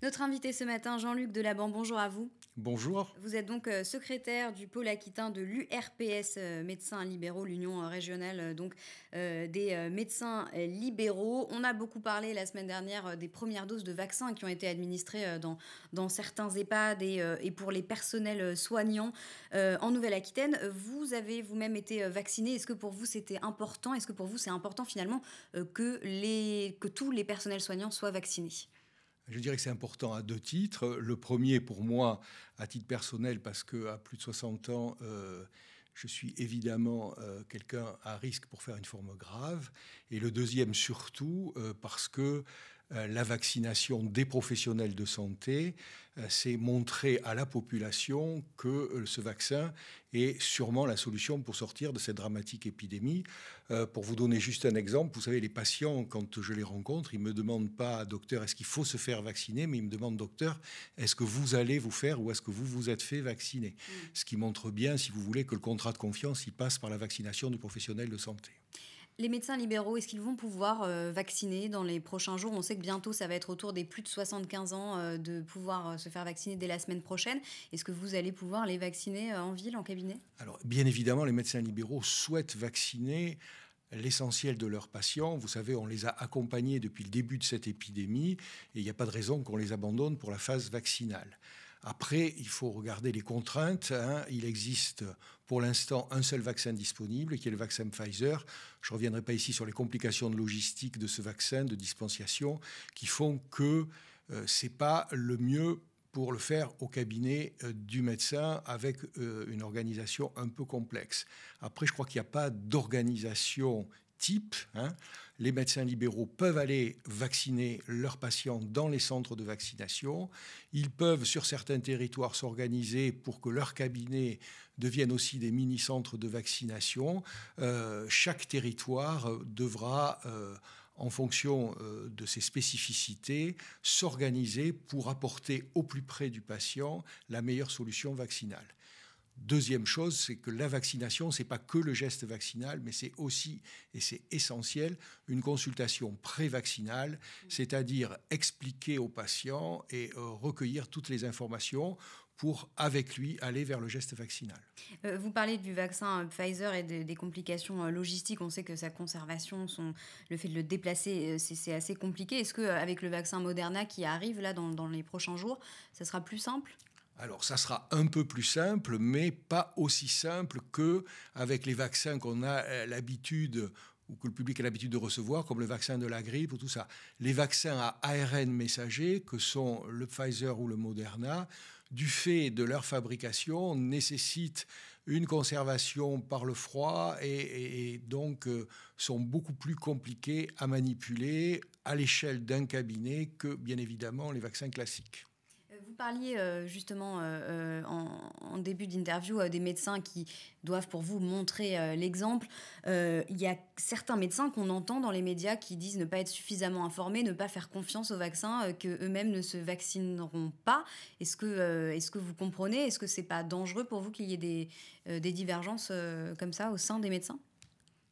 Notre invité ce matin, Jean-Luc Delaban, bonjour à vous. Bonjour. Vous êtes donc euh, secrétaire du pôle aquitain de l'URPS euh, médecins libéraux, l'Union euh, régionale donc des médecins libéraux. On a beaucoup parlé la semaine dernière des premières doses de vaccins qui ont été administrées dans, dans certains EHPAD et, et pour les personnels soignants en Nouvelle-Aquitaine. Vous avez vous-même été vacciné. Est-ce que pour vous c'était important Est-ce que pour vous c'est important finalement que, les, que tous les personnels soignants soient vaccinés je dirais que c'est important à deux titres. Le premier, pour moi, à titre personnel, parce qu'à plus de 60 ans, euh, je suis évidemment euh, quelqu'un à risque pour faire une forme grave. Et le deuxième, surtout, euh, parce que euh, la vaccination des professionnels de santé, euh, c'est montrer à la population que euh, ce vaccin est sûrement la solution pour sortir de cette dramatique épidémie. pour vous donner juste un exemple, vous savez, les patients, quand je les rencontre, ils ne me demandent pas, docteur, est-ce qu'il faut se faire vacciner, mais ils me demandent, docteur, est-ce que vous allez vous faire ou est-ce que vous vous êtes fait vacciner mm. Ce qui montre bien, si vous voulez, que le contrat de confiance, il passe par la vaccination du professionnel de santé les médecins libéraux, est-ce qu'ils vont pouvoir euh, vacciner dans les prochains jours On sait que bientôt, ça va être autour des plus de 75 ans euh, de pouvoir euh, se faire vacciner dès la semaine prochaine. Est-ce que vous allez pouvoir les vacciner en ville, en cabinet Alors, bien évidemment, les médecins libéraux souhaitent vacciner l'essentiel de leurs patients. Vous savez, on les a accompagnés depuis le début de cette épidémie et il n'y a pas de raison qu'on les abandonne pour la phase vaccinale. Après, il faut regarder les contraintes. Hein. Il existe pour l'instant un seul vaccin disponible, qui est le vaccin Pfizer. Je ne reviendrai pas ici sur les complications de logistique de ce vaccin, de dispensation, qui font que euh, ce n'est pas le mieux pour le faire au cabinet euh, du médecin avec euh, une organisation un peu complexe. Après, je crois qu'il n'y a pas d'organisation type. Hein. Les médecins libéraux peuvent aller vacciner leurs patients dans les centres de vaccination. Ils peuvent, sur certains territoires, s'organiser pour que leurs cabinets deviennent aussi des mini-centres de vaccination. Euh, chaque territoire euh, devra... Euh, en fonction de ses spécificités, s'organiser pour apporter au plus près du patient la meilleure solution vaccinale. Deuxième chose, c'est que la vaccination, c'est pas que le geste vaccinal, mais c'est aussi, et c'est essentiel, une consultation pré-vaccinale, c'est-à-dire expliquer au patient et euh, recueillir toutes les informations pour, avec lui, aller vers le geste vaccinal. Euh, vous parlez du vaccin euh, Pfizer et des, complications logistiques. On sait que sa conservation, le fait de le déplacer, c'est assez compliqué. Est-ce qu'avec le vaccin Moderna qui arrive là dans, dans les prochains jours, ça sera plus simple alors ça sera un peu plus simple, mais pas aussi simple que avec les vaccins qu'on a euh, l'habitude ou que le public a l'habitude de recevoir, comme le vaccin de la grippe ou tout ça. Les vaccins à ARN messager, que sont le Pfizer ou le Moderna, du fait de leur fabrication, nécessitent une conservation par le froid et, donc euh, sont beaucoup plus compliqués à manipuler à l'échelle d'un cabinet que, bien évidemment, les vaccins classiques parliez euh, justement euh, euh, en, début d'interview des médecins qui doivent pour vous montrer l'exemple. Il y a certains médecins qu'on entend dans les médias qui disent ne pas être suffisamment informés, ne pas faire confiance au vaccin que eux-mêmes ne se vaccineront pas. Est-ce que, est que vous comprenez Est-ce que ce n'est pas dangereux pour vous qu'il y ait des divergences comme ça au sein des médecins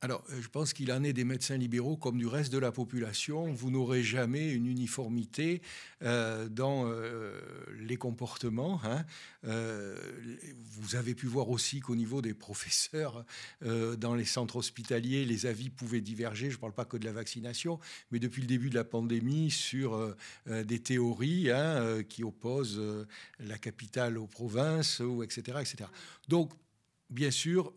alors, euh, je pense qu'il en est des médecins libéraux comme du reste de la population. Vous n'aurez jamais une uniformité euh, dans euh, les comportements. Hein. vous avez pu voir aussi qu'au niveau des professeurs, dans les centres hospitaliers, les avis pouvaient diverger. Je ne parle pas que de la vaccination, mais depuis le début de la pandémie, sur des théories hein, qui opposent la capitale aux provinces, ou etc., etc. Donc, bien sûr,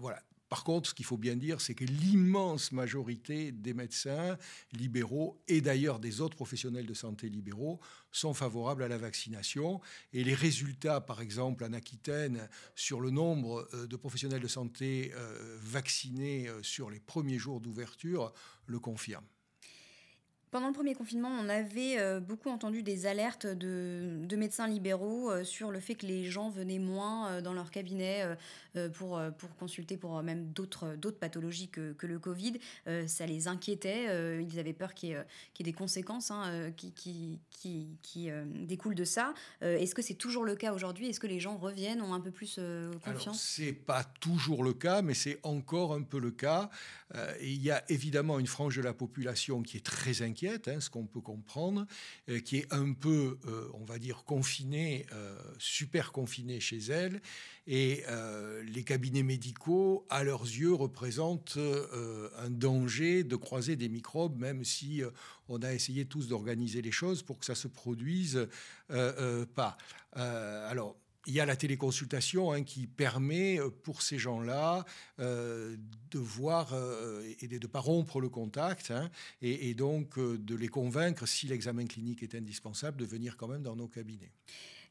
voilà, par contre, ce qu'il faut bien dire, c'est que l'immense majorité des médecins libéraux et d'ailleurs des autres professionnels de santé libéraux sont favorables à la vaccination. Et les résultats, par exemple, en Aquitaine, sur le nombre euh, de professionnels de santé euh, vaccinés euh, sur les premiers jours d'ouverture, le confirment. Pendant le premier confinement, on avait euh, beaucoup entendu des alertes de, médecins libéraux euh, sur le fait que les gens venaient moins euh, dans leur cabinet pour, pour consulter pour même d'autres pathologies que, que, le Covid. Ça les inquiétait, ils avaient peur qu'il y, ait des conséquences hein, qui, qui, qui, qui découlent de ça. Est-ce que c'est toujours le cas aujourd'hui Est-ce que les gens reviennent, ont un peu plus confiance C'est pas toujours le cas, mais c'est encore un peu le cas. Il y a évidemment une frange de la population qui est très inquiète Hein, ce qu'on peut comprendre, euh, qui est un peu, euh, on va dire, confinée, euh, super confinée chez elle. Et les cabinets médicaux, à leurs yeux, représentent un danger de croiser des microbes, même si on a essayé tous d'organiser les choses pour que ça se produise pas. alors, il y a la téléconsultation hein, qui permet euh, pour ces gens-là euh, de voir euh, et de ne pas rompre le contact hein, et, donc de les convaincre, si l'examen clinique est indispensable, de venir quand même dans nos cabinets.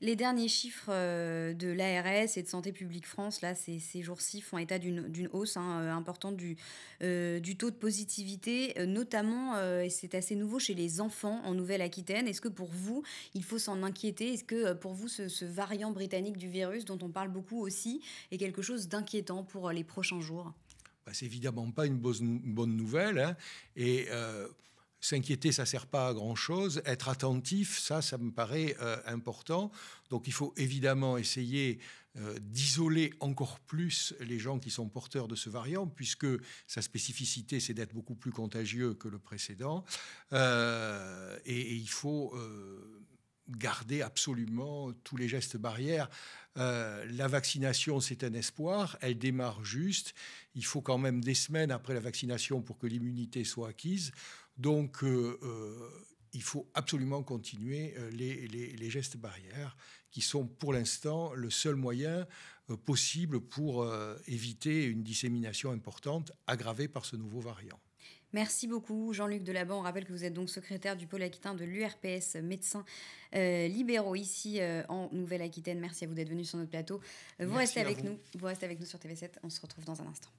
Les derniers chiffres euh, de l'ARS et de Santé publique France, là, ces, ces jours-ci, font état d'une hausse hein, euh, importante du, euh, du taux de positivité, notamment, et c'est assez nouveau, chez les enfants en Nouvelle-Aquitaine. Est-ce que pour vous, il faut s'en inquiéter Est-ce que pour vous, ce, ce variant britannique du virus, dont on parle beaucoup aussi, est quelque chose d'inquiétant pour les prochains jours bah, c'est évidemment pas une bonne nouvelle. Hein, et S'inquiéter, ça ne sert pas à grand-chose. Être attentif, ça, ça me paraît euh, important. Donc il faut évidemment essayer euh, d'isoler encore plus les gens qui sont porteurs de ce variant, puisque sa spécificité, c'est d'être beaucoup plus contagieux que le précédent. Euh, et, il faut garder absolument tous les gestes barrières. la vaccination, c'est un espoir. Elle démarre juste. Il faut quand même des semaines après la vaccination pour que l'immunité soit acquise. Donc, euh, euh, il faut absolument continuer euh, les, gestes barrières, qui sont pour l'instant le seul moyen possible pour éviter une dissémination importante aggravée par ce nouveau variant. Merci beaucoup Jean-Luc Delaban. On rappelle que vous êtes donc secrétaire du pôle aquitain de l'URPS, médecins libéraux ici en Nouvelle-Aquitaine. Merci à vous d'être venu sur notre plateau. Vous restez avec nous. Vous restez avec nous sur TV7. On se retrouve dans un instant.